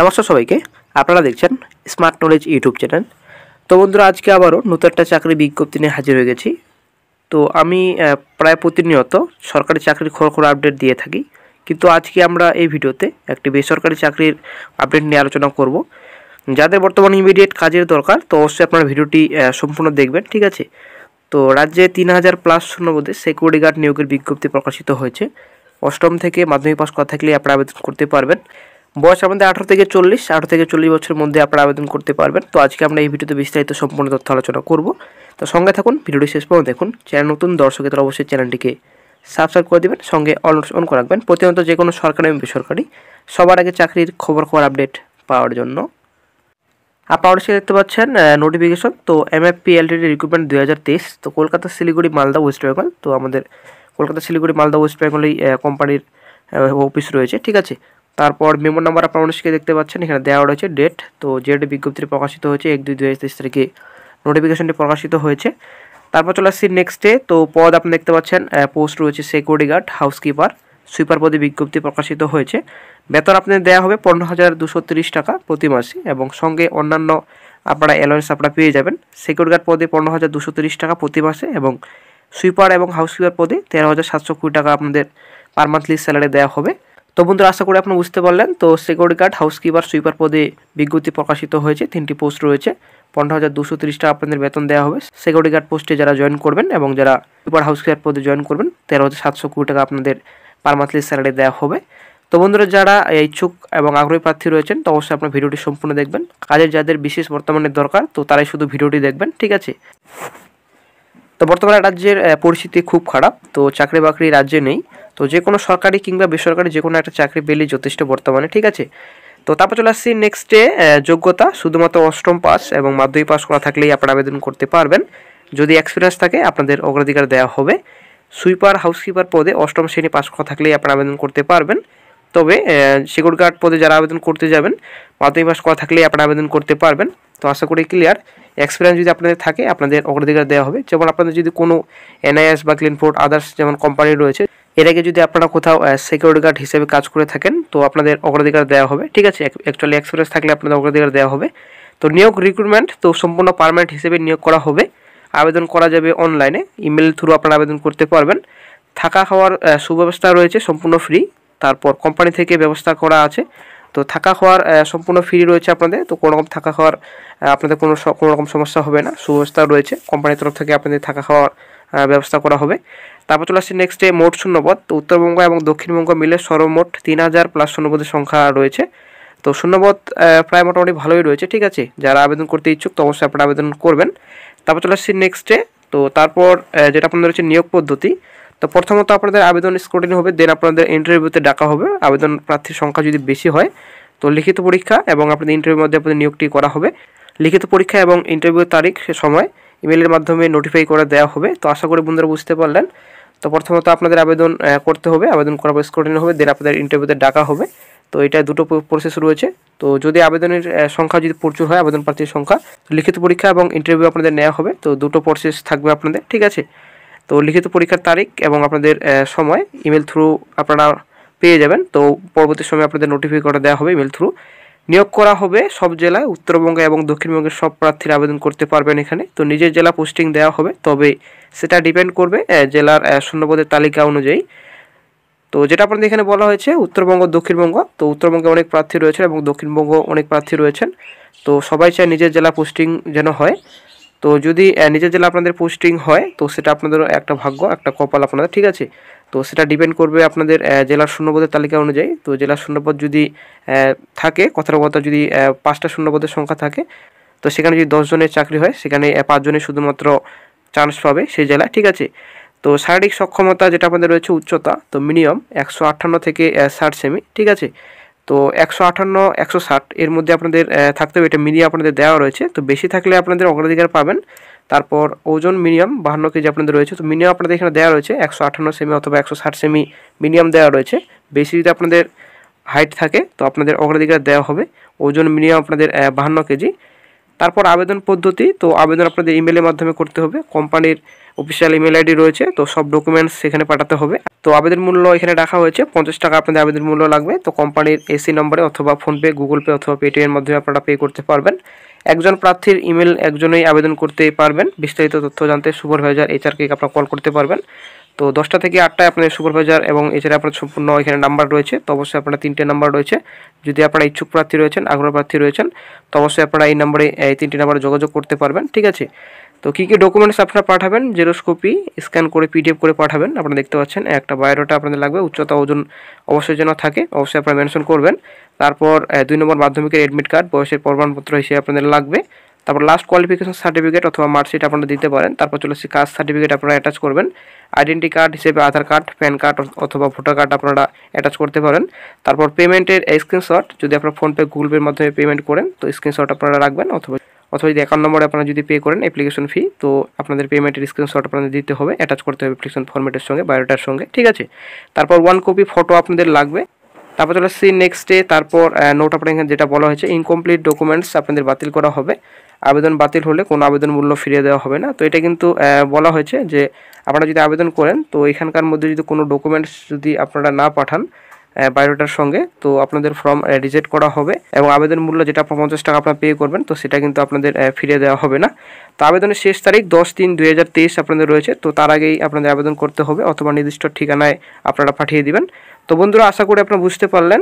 নমস্কার সবাইকে আপনারা দেখছেন স্মার্ট নলেজ ইউটিউব চ্যানেল তো বন্ধুরা আজকে আবারও নতুন একটা চাকরি বিজ্ঞপ্তি নিয়ে হাজির হয়ে গেছি তো আমি প্রায় প্রতিনিয়ত সরকারি চাকরির খবর আপডেট দিয়ে থাকি কিন্তু আজকে আমরা এই ভিডিওতে একটি বেসরকারি চাকরির আপডেট নিয়ে আলোচনা করব যাদের বর্তমানে ইমিডিয়েট কাজের দরকার তো অবশ্যই আপনার ভিডিওটি সম্পূর্ণ দেখবেন ঠিক আছে তো রাজ্যে তিন হাজার প্লাস শূন্যবোধে সিকিউরিটি গার্ড নিয়োগের বিজ্ঞপ্তি প্রকাশিত হয়েছে অষ্টম থেকে মাধ্যমিক পাস করা থাকলে আপনারা আবেদন করতে পারবেন বয়স আমাদের আঠারো থেকে চল্লিশ আঠারো থেকে চল্লিশ বছরের মধ্যে আপনারা আবেদন করতে পারবেন তো আজকে আমরা এই ভিডিওতে বিস্তারিত সম্পূর্ণ তথ্য আলোচনা করব তো সঙ্গে থাকুন ভিডিওটি শেষ পর্যন্ত দেখুন চ্যানেল নতুন দর্শকের তারা অবশ্যই চ্যানেলটিকে সাবস্ক্রাইব করে দেবেন সঙ্গে অল অন করে রাখবেন প্রতিনিয়ত যে কোনো সরকারি এবং বেসরকারি সবার আগে চাকরির খবর খবর আপডেট পাওয়ার জন্য আপনারা অবশ্যই দেখতে পাচ্ছেন নোটিফিকেশন তো পি এলটিডি রিক্রুটমেন্ট দু তো কলকাতা শিলিগুড়ি মালদা ওয়েস্ট বেঙ্গল তো আমাদের কলকাতা শিলিগুড়ি মালদা ওয়েস্ট বেঙ্গলেই কোম্পানির অফিস রয়েছে ঠিক আছে তারপর মেমো নাম্বার আপনার মানুষকে দেখতে পাচ্ছেন এখানে দেওয়া রয়েছে ডেট তো জেড বিজ্ঞপ্তি প্রকাশিত হয়েছে এক দুই দু তারিখে নোটিফিকেশনটি প্রকাশিত হয়েছে তারপর চলে আসছি নেক্সট ডে তো পদ আপনি দেখতে পাচ্ছেন পোস্ট রয়েছে সিকিউরিটি গার্ড হাউসকিপার সুইপার পদে বিজ্ঞপ্তি প্রকাশিত হয়েছে বেতন আপনাদের দেওয়া হবে পনেরো হাজার দুশো তিরিশ টাকা প্রতি মাসে এবং সঙ্গে অন্যান্য আপনারা অ্যালোয়েন্স আপনারা পেয়ে যাবেন সিকিউরিটি গার্ড পদে পনেরো হাজার দুশো তিরিশ টাকা প্রতি মাসে এবং সুইপার এবং হাউসকিপার পদে তেরো হাজার সাতশো কুড়ি টাকা আপনাদের পার মান্থলি স্যালারি দেওয়া হবে তো বন্ধুরা আশা করি আপনারা বুঝতে পারলেন তো সিকিউরিটি গার্ড হাউসকিপার সুইপার পদে বিজ্ঞপ্তি প্রকাশিত হয়েছে তিনটি পোস্ট রয়েছে পনেরো হাজার দুশো টাকা আপনাদের বেতন দেওয়া হবে সিকিউরিটি গার্ড পোস্টে যারা জয়েন করবেন এবং যারা হাউস হাউসকিপার পদে জয়েন করবেন তেরো হাজার সাতশো কুড়ি টাকা আপনাদের পার মান্থলি স্যালারি দেওয়া হবে তো বন্ধুরা যারা ইচ্ছুক এবং আগ্রহী প্রার্থী রয়েছেন তো অবশ্যই আপনার ভিডিওটি সম্পূর্ণ দেখবেন কাজের যাদের বিশেষ বর্তমানে দরকার তো তারাই শুধু ভিডিওটি দেখবেন ঠিক আছে তো বর্তমানে রাজ্যের পরিস্থিতি খুব খারাপ তো চাকরি বাকরি রাজ্যে নেই তো যে কোনো সরকারি কিংবা বেসরকারি যে কোনো একটা চাকরি পেলেই যথেষ্ট বর্তমানে ঠিক আছে তো তারপর চলে আসছি নেক্সটে যোগ্যতা শুধুমাত্র অষ্টম পাস এবং মাধ্যমিক পাস করা থাকলেই আপনারা আবেদন করতে পারবেন যদি এক্সপিরিয়েন্স থাকে আপনাদের অগ্রাধিকার দেওয়া হবে সুইপার হাউসকিপার পদে অষ্টম শ্রেণী পাস করা থাকলেই আপনারা আবেদন করতে পারবেন তবে সিকিউর গার্ড পদে যারা আবেদন করতে যাবেন মাধ্যমিক পাস করা থাকলেই আপনারা আবেদন করতে পারবেন তো আশা করি ক্লিয়ার এক্সপিরিয়েন্স যদি আপনাদের থাকে আপনাদের অগ্রাধিকার দেওয়া হবে যেমন আপনাদের যদি কোনো এনআইএস বা ক্লিনফোর্ড আদার্স যেমন কোম্পানি রয়েছে এর আগে যদি আপনারা কোথাও সিকিউরিটি গার্ড হিসেবে কাজ করে থাকেন তো আপনাদের অগ্রাধিকার দেওয়া হবে ঠিক আছে অ্যাকচুয়ালি এক্সপিরিয়েন্স থাকলে আপনাদের অগ্রাধিকার দেওয়া হবে তো নিয়োগ রিক্রুটমেন্ট তো সম্পূর্ণ পারমানেন্ট হিসেবে নিয়োগ করা হবে আবেদন করা যাবে অনলাইনে ইমেল থ্রু আপনারা আবেদন করতে পারবেন থাকা খাওয়ার সুব্যবস্থা রয়েছে সম্পূর্ণ ফ্রি তারপর কোম্পানি থেকে ব্যবস্থা করা আছে তো থাকা খাওয়ার সম্পূর্ণ ফ্রি রয়েছে আপনাদের তো কোনো রকম থাকা খাওয়ার আপনাদের কোনো কোনো রকম সমস্যা হবে না সুব্যবস্থা রয়েছে কোম্পানির তরফ থেকে আপনাদের থাকা খাওয়ার ব্যবস্থা করা হবে তারপর চলে আসছে নেক্সট ডে মোট শূন্যপদ তো উত্তরবঙ্গ এবং দক্ষিণবঙ্গ মিলে সর্বমোট তিন হাজার প্লাস শূন্যপদের সংখ্যা রয়েছে তো শূন্যপদ প্রায় মোটামুটি ভালোই রয়েছে ঠিক আছে যারা আবেদন করতে ইচ্ছুক তো অবশ্যই আপনারা আবেদন করবেন তারপর চলে আসছি নেক্সট ডে তো তারপর যেটা আপনাদের রয়েছে নিয়োগ পদ্ধতি তো প্রথমত আপনাদের আবেদন স্ক্রুটিনি হবে দেন আপনাদের ইন্টারভিউতে ডাকা হবে আবেদন প্রার্থীর সংখ্যা যদি বেশি হয় তো লিখিত পরীক্ষা এবং আপনাদের ইন্টারভিউর মধ্যে আপনাদের নিয়োগটি করা হবে লিখিত পরীক্ষা এবং ইন্টারভিউর তারিখ সময় ইমেলের মাধ্যমে নোটিফাই করে দেওয়া হবে তো আশা করি বন্ধুরা বুঝতে পারলেন তো প্রথমত আপনাদের আবেদন করতে হবে আবেদন করার পর স্ক্রুটিনি হবে দেন আপনাদের ইন্টারভিউতে ডাকা হবে তো এটা দুটো প্রসেস রয়েছে তো যদি আবেদনের সংখ্যা যদি প্রচুর হয় আবেদন প্রার্থীর সংখ্যা লিখিত পরীক্ষা এবং ইন্টারভিউ আপনাদের নেওয়া হবে তো দুটো প্রসেস থাকবে আপনাদের ঠিক আছে তো লিখিত পরীক্ষার তারিখ এবং আপনাদের সময় ইমেল থ্রু আপনারা পেয়ে যাবেন তো পরবর্তী সময়ে আপনাদের নোটিফিকেশনটা দেওয়া হবে ইমেল থ্রু নিয়োগ করা হবে সব জেলায় উত্তরবঙ্গে এবং দক্ষিণবঙ্গের সব প্রার্থীরা আবেদন করতে পারবেন এখানে তো নিজের জেলা পোস্টিং দেওয়া হবে তবে সেটা ডিপেন্ড করবে জেলার শূন্যপদের তালিকা অনুযায়ী তো যেটা আপনাদের এখানে বলা হয়েছে উত্তরবঙ্গ দক্ষিণবঙ্গ তো উত্তরবঙ্গে অনেক প্রার্থী রয়েছেন এবং দক্ষিণবঙ্গ অনেক প্রার্থী রয়েছেন তো সবাই চায় নিজের জেলা পোস্টিং যেন হয় তো যদি নিজের জেলা আপনাদের পোস্টিং হয় তো সেটা আপনাদের একটা ভাগ্য একটা কপাল আপনাদের ঠিক আছে তো সেটা ডিপেন্ড করবে আপনাদের জেলার শূন্যপদের তালিকা অনুযায়ী তো জেলার শূন্যপদ যদি থাকে কথার কথা যদি পাঁচটা শূন্যপদের সংখ্যা থাকে তো সেখানে যদি দশজনের চাকরি হয় সেখানে পাঁচজনের শুধুমাত্র চান্স পাবে সেই জেলায় ঠিক আছে তো শারীরিক সক্ষমতা যেটা আমাদের রয়েছে উচ্চতা তো মিনিমাম একশো আটান্ন থেকে ষাট সেমি ঠিক আছে তো একশো আটান্ন একশো ষাট এর মধ্যে আপনাদের থাকতে হবে এটা মিনি আপনাদের দেওয়া রয়েছে তো বেশি থাকলে আপনাদের অগ্রাধিকার পাবেন তারপর ওজন মিনিমাম বাহান্ন কেজি আপনাদের রয়েছে তো মিনিমাম আপনাদের এখানে দেওয়া রয়েছে একশো আটান্ন সেমি অথবা একশো ষাট সেমি মিনিমাম দেওয়া রয়েছে বেশি যদি আপনাদের হাইট থাকে তো আপনাদের অগ্রাধিকার দেওয়া হবে ওজন মিনিমাম আপনাদের বাহান্ন কেজি তারপর আবেদন পদ্ধতি তো আবেদন আপনাদের ইমেলের মাধ্যমে করতে হবে কোম্পানির অফিসিয়াল ইমেল আইডি রয়েছে তো সব ডকুমেন্টস সেখানে পাঠাতে হবে তো আবেদন মূল্য এখানে রাখা হয়েছে পঞ্চাশ টাকা আপনাদের আবেদন মূল্য লাগবে তো কোম্পানির এসি নম্বরে অথবা ফোনপে গুগল পে অথবা পেটিএমের মাধ্যমে আপনারা পে করতে পারবেন একজন প্রার্থীর ইমেল একজনেই আবেদন করতে পারবেন বিস্তারিত তথ্য জানতে সুপারভাইজার এইচআরকে আপনারা কল করতে পারবেন তো দশটা থেকে আটটায় আপনার সুপারভাইজার এবং এছাড়া আপনার সম্পূর্ণ এখানে নাম্বার রয়েছে তো অবশ্যই আপনার তিনটে নাম্বার রয়েছে যদি আপনারা ইচ্ছুক প্রার্থী রয়েছেন আগ্রহ প্রার্থী রয়েছেন তো অবশ্যই আপনারা এই নাম্বারে এই তিনটি নাম্বারে যোগাযোগ করতে পারবেন ঠিক আছে তো কী কী ডকুমেন্টস আপনারা পাঠাবেন জেরোস্কোপি স্ক্যান করে পিডিএফ করে পাঠাবেন আপনারা দেখতে পাচ্ছেন একটা বায়োডাটা আপনাদের লাগবে উচ্চতা ওজন অবশ্যই যেন থাকে অবশ্যই আপনারা মেনশন করবেন তারপর দুই নম্বর মাধ্যমিকের অ্যাডমিট কার্ড বয়সের প্রমাণপত্র হিসেবে আপনাদের লাগবে তারপর লাস্ট কোয়ালিফিকেশন সার্টিফিকেট অথবা মার্কশিট আপনারা দিতে পারেন তারপর চলে আসছে কাস্ট সার্টিফিকেট আপনারা অ্যাটাচ করবেন আইডেন্টি কার্ড হিসেবে আধার কার্ড প্যান কার্ড অথবা ভোটার কার্ড আপনারা অ্যাটাচ করতে পারেন তারপর পেমেন্টের স্ক্রিনশট যদি আপনারা ফোনপে গুগল পের মাধ্যমে পেমেন্ট করেন তো স্ক্রিনশট আপনারা রাখবেন অথবা অথবা যদি অ্যাকাউন্ট নম্বরে আপনারা যদি পে করেন অ্যাপ্লিকেশন ফি তো আপনাদের পেমেন্টের স্ক্রিনশট আপনাদের দিতে হবে অ্যাটাচ করতে হবে অ্যাপ্লিকেশন ফর্মেটের সঙ্গে বায়োডাটার সঙ্গে ঠিক আছে তারপর ওয়ান কপি ফটো আপনাদের লাগবে তারপর চলে নেক্সট ডে তারপর নোট আপনার এখানে যেটা বলা হয়েছে ইনকমপ্লিট ডকুমেন্টস আপনাদের বাতিল করা হবে আবেদন বাতিল হলে কোনো আবেদন মূল্য ফিরিয়ে দেওয়া হবে না তো এটা কিন্তু বলা হয়েছে যে আপনারা যদি আবেদন করেন তো এখানকার মধ্যে যদি কোনো ডকুমেন্টস যদি আপনারা না পাঠান বায়োডাটার সঙ্গে তো আপনাদের ফর্ম রিজেক্ট করা হবে এবং আবেদন মূল্য যেটা পঞ্চাশ টাকা আপনারা পে করবেন তো সেটা কিন্তু আপনাদের ফিরে দেওয়া হবে না তো আবেদনের শেষ তারিখ দশ তিন দুই হাজার তেইশ আপনাদের রয়েছে তো তার আগেই আপনাদের আবেদন করতে হবে অথবা নির্দিষ্ট ঠিকানায় আপনারা পাঠিয়ে দিবেন তো বন্ধুরা আশা করি আপনারা বুঝতে পারলেন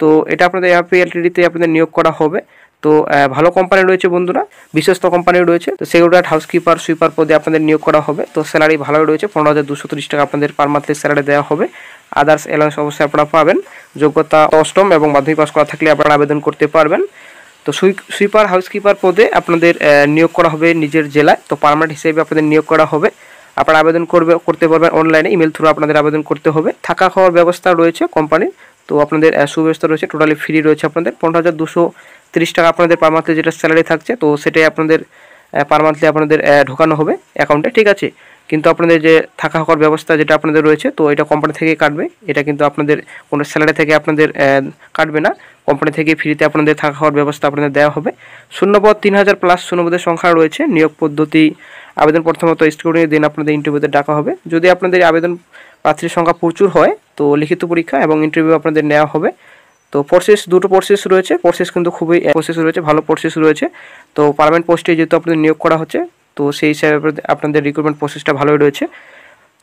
তো এটা আপনাদের এআরপিএলটিডিতে আপনাদের নিয়োগ করা হবে তো ভালো কোম্পানি রয়েছে বন্ধুরা বিশ্বস্ত কোম্পানি রয়েছে তো সেগুলোর হাউসকিপার সুইপার পদে আপনাদের নিয়োগ করা হবে তো স্যালারি ভালোই রয়েছে পনেরো হাজার দুশো তিরিশ টাকা আপনাদের পার মান্থলি স্যালারি দেওয়া হবে আদার্স অ্যালাউন্স অবশ্যই আপনারা পাবেন যোগ্যতা অষ্টম এবং মাধ্যমিক পাস করা থাকলে আপনারা আবেদন করতে পারবেন তো সুইপার হাউসকিপার পদে আপনাদের নিয়োগ করা হবে নিজের জেলায় তো পারমানেন্ট হিসেবে আপনাদের নিয়োগ করা হবে আপনারা আবেদন করবে করতে পারবেন অনলাইনে ইমেল থ্রু আপনাদের আবেদন করতে হবে থাকা খাওয়ার ব্যবস্থা রয়েছে কোম্পানির তো আপনাদের সুব্যবস্থা রয়েছে টোটালি ফ্রি রয়েছে আপনাদের পনেরো হাজার দুশো তিরিশ টাকা আপনাদের পার মান্থলি যেটা স্যালারি থাকছে তো সেটাই আপনাদের পার মান্থলি আপনাদের ঢোকানো হবে অ্যাকাউন্টে ঠিক আছে কিন্তু আপনাদের যে থাকা হওয়ার ব্যবস্থা যেটা আপনাদের রয়েছে তো এটা কোম্পানি থেকে কাটবে এটা কিন্তু আপনাদের কোনো স্যালারি থেকে আপনাদের কাটবে না কোম্পানি থেকে ফ্রিতে আপনাদের থাকা হওয়ার ব্যবস্থা আপনাদের দেওয়া হবে শূন্যপদ তিন হাজার প্লাস শূন্যপদের সংখ্যা রয়েছে নিয়োগ পদ্ধতি আবেদন প্রথমত স্টুডেন্টের দিন আপনাদের ইন্টারভিউতে ডাকা হবে যদি আপনাদের আবেদন প্রার্থীর সংখ্যা প্রচুর হয় তো লিখিত পরীক্ষা এবং ইন্টারভিউ আপনাদের নেওয়া হবে তো প্রসেস দুটো প্রসেস রয়েছে প্রসেস কিন্তু খুবই প্রসেস রয়েছে ভালো প্রসেস রয়েছে তো পারমানেন্ট পোস্টে যেহেতু আপনাদের নিয়োগ করা হচ্ছে তো সেই হিসাবে আপনাদের রিক্রুটমেন্ট প্রসেসটা ভালোই রয়েছে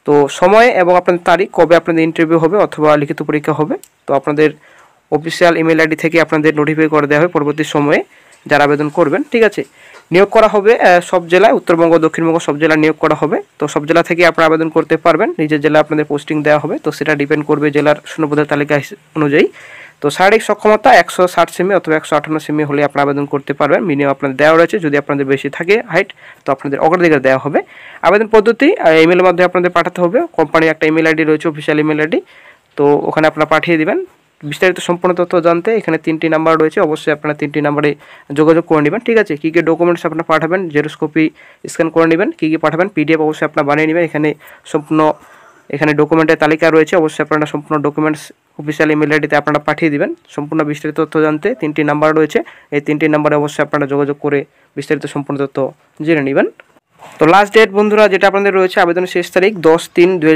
তো সময় এবং আপনাদের তারিখ কবে আপনাদের ইন্টারভিউ হবে অথবা লিখিত পরীক্ষা হবে তো আপনাদের অফিসিয়াল ইমেল আইডি থেকে আপনাদের নোটিফাই করে দেওয়া হবে পরবর্তী সময়ে যারা আবেদন করবেন ঠিক আছে নিয়োগ করা হবে সব জেলায় উত্তরবঙ্গ দক্ষিণবঙ্গ সব জেলায় নিয়োগ করা হবে তো সব জেলা থেকে আপনারা আবেদন করতে পারবেন নিজের জেলা আপনাদের পোস্টিং দেওয়া হবে তো সেটা ডিপেন্ড করবে জেলার শূন্যপদের তালিকা অনুযায়ী তো শারীরিক সক্ষমতা একশো ষাট সেমি অথবা একশো আঠান্ন সেমি হলে আপনারা আবেদন করতে পারবেন মিনিমাম আপনাদের দেওয়া রয়েছে যদি আপনাদের বেশি থাকে হাইট তো আপনাদের অগ্রাধিকার দেওয়া হবে আবেদন পদ্ধতি ইমেলের মাধ্যমে আপনাদের পাঠাতে হবে কোম্পানির একটা ইমেল আইডি রয়েছে অফিসিয়াল ইমেল আইডি তো ওখানে আপনারা পাঠিয়ে দেবেন বিস্তারিত সম্পূর্ণ তথ্য জানতে এখানে তিনটি নাম্বার রয়েছে অবশ্যই আপনারা তিনটি নাম্বারে যোগাযোগ করে নেবেন ঠিক আছে কী কী ডকুমেন্টস আপনারা পাঠাবেন জেরোস্কোপি স্ক্যান করে নেবেন কী কী পাঠাবেন পিডিএফ অবশ্যই আপনারা বানিয়ে নেবেন এখানে সম্পূর্ণ এখানে ডকুমেন্টের তালিকা রয়েছে অবশ্যই আপনারা সম্পূর্ণ ডকুমেন্টস অফিসিয়াল ইমেল আইডিতে আপনারা পাঠিয়ে দিবেন সম্পূর্ণ বিস্তারিত তথ্য জানতে তিনটি নাম্বার রয়েছে এই তিনটি নাম্বারে অবশ্যই আপনারা যোগাযোগ করে বিস্তারিত সম্পূর্ণ তথ্য জেনে নেবেন তো লাস্ট ডেট বন্ধুরা যেটা আপনাদের রয়েছে আবেদনের শেষ তারিখ দশ তিন দু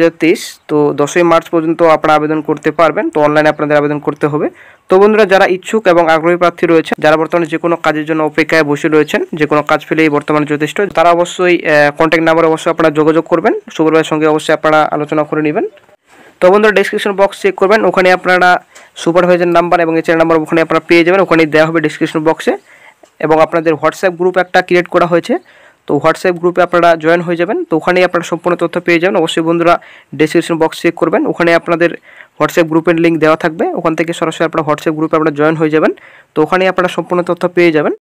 তো দশই মার্চ পর্যন্ত আপনারা আবেদন করতে পারবেন তো অনলাইনে আপনাদের আবেদন করতে হবে তো বন্ধুরা যারা ইচ্ছুক এবং আগ্রহী প্রার্থী রয়েছে যারা বর্তমানে যে কোনো কাজের জন্য অপেক্ষায় বসে রয়েছেন যে কোনো কাজ ফেলেই বর্তমানে যথেষ্ট তারা অবশ্যই কন্ট্যাক্ট নাম্বার অবশ্যই আপনারা যোগাযোগ করবেন সুপারভাইয়ের সঙ্গে অবশ্যই আপনারা আলোচনা করে নেবেন তো বন্ধুরা ডিসক্রিপশন বক্স চেক করবেন ওখানে আপনারা সুপারভাইজার নাম্বার এবং এচআর নাম্বার ওখানে আপনারা পেয়ে যাবেন ওখানেই দেওয়া হবে ডিসক্রিপশন বক্সে এবং আপনাদের হোয়াটসঅ্যাপ গ্রুপ একটা ক্রিয়েট করা হয়েছে তো হোয়াটসঅ্যাপ গ্রুপে আপনারা জয়েন হয়ে যাবেন তো ওখানেই আপনারা সম্পূর্ণ তথ্য পেয়ে যাবেন অবশ্যই বন্ধুরা ডিসক্রিপশন বক্স চেক করবেন ওখানে আপনাদের হোয়াটসঅ্যাপ গ্রুপের লিঙ্ক দেওয়া থাকবে ওখান থেকে সরাসরি আপনারা হোয়াটসঅ্যাপ গ্রুপে আপনারা জয়েন হয়ে যাবেন তো ওখানেই আপনারা সম্পূর্ণ তথ্য পেয়ে যাবেন